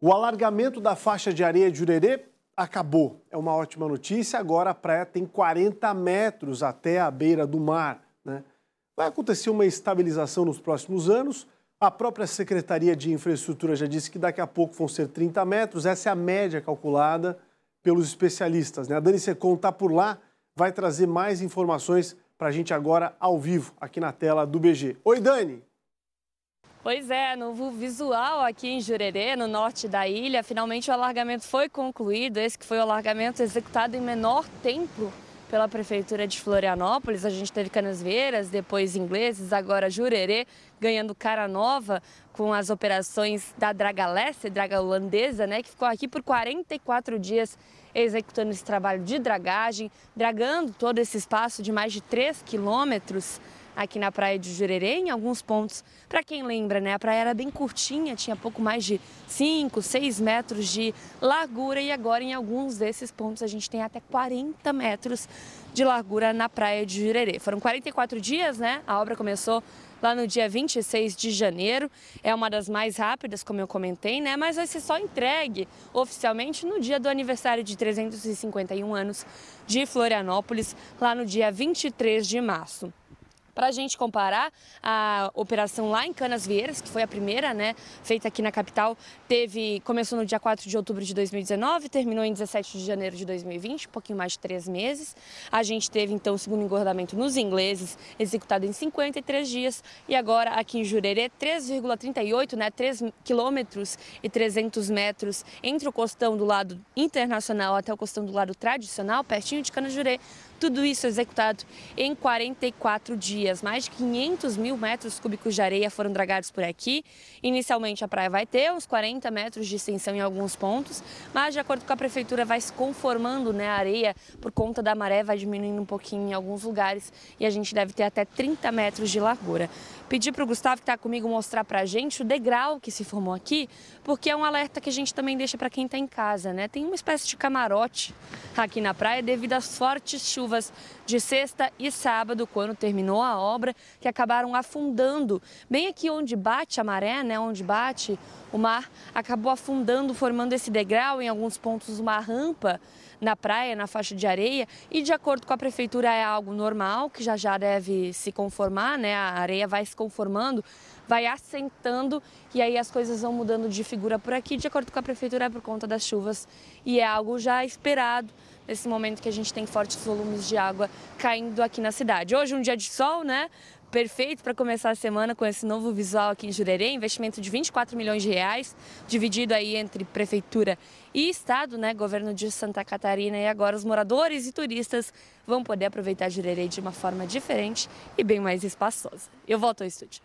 O alargamento da faixa de areia de Jurerê acabou. É uma ótima notícia. Agora a praia tem 40 metros até a beira do mar. Né? Vai acontecer uma estabilização nos próximos anos. A própria Secretaria de Infraestrutura já disse que daqui a pouco vão ser 30 metros. Essa é a média calculada pelos especialistas. Né? A Dani Secon está por lá, vai trazer mais informações para a gente agora ao vivo aqui na tela do BG. Oi, Dani! Pois é, no visual aqui em Jurerê, no norte da ilha, finalmente o alargamento foi concluído. Esse que foi o alargamento executado em menor tempo pela Prefeitura de Florianópolis. A gente teve Canasvieiras, depois Ingleses, agora Jurerê, ganhando cara nova com as operações da Draga Leste, Draga Holandesa, né, que ficou aqui por 44 dias executando esse trabalho de dragagem, dragando todo esse espaço de mais de 3 quilômetros aqui na praia de Jurerê, em alguns pontos. Para quem lembra, né, a praia era bem curtinha, tinha pouco mais de 5, 6 metros de largura e agora em alguns desses pontos a gente tem até 40 metros de largura na praia de Jurerê. Foram 44 dias, né? A obra começou lá no dia 26 de janeiro. É uma das mais rápidas, como eu comentei, né? Mas vai ser só entregue oficialmente no dia do aniversário de 351 anos de Florianópolis, lá no dia 23 de março. Para a gente comparar, a operação lá em Canas Vieiras, que foi a primeira, né, feita aqui na capital, teve começou no dia 4 de outubro de 2019, terminou em 17 de janeiro de 2020, um pouquinho mais de três meses. A gente teve, então, o segundo engordamento nos ingleses, executado em 53 dias, e agora aqui em Jurerê, 3,38, né, 3 quilômetros e 300 metros entre o costão do lado internacional até o costão do lado tradicional, pertinho de Canajurê, tudo isso executado em 44 dias. Mais de 500 mil metros cúbicos de areia foram dragados por aqui. Inicialmente, a praia vai ter uns 40 metros de extensão em alguns pontos, mas, de acordo com a prefeitura, vai se conformando né, a areia por conta da maré, vai diminuindo um pouquinho em alguns lugares e a gente deve ter até 30 metros de largura. Pedi para o Gustavo, que está comigo, mostrar para a gente o degrau que se formou aqui, porque é um alerta que a gente também deixa para quem está em casa. né? Tem uma espécie de camarote aqui na praia devido às fortes chuvas chuvas de sexta e sábado, quando terminou a obra, que acabaram afundando. Bem aqui onde bate a maré, né, onde bate o mar, acabou afundando, formando esse degrau, em alguns pontos uma rampa na praia, na faixa de areia. E de acordo com a prefeitura é algo normal, que já já deve se conformar, né, a areia vai se conformando vai assentando e aí as coisas vão mudando de figura por aqui, de acordo com a prefeitura, é por conta das chuvas e é algo já esperado nesse momento que a gente tem fortes volumes de água caindo aqui na cidade. Hoje um dia de sol, né? Perfeito para começar a semana com esse novo visual aqui em Jurerê, investimento de 24 milhões de reais, dividido aí entre prefeitura e estado, né, governo de Santa Catarina, e agora os moradores e turistas vão poder aproveitar Jurerê de uma forma diferente e bem mais espaçosa. Eu volto ao estúdio.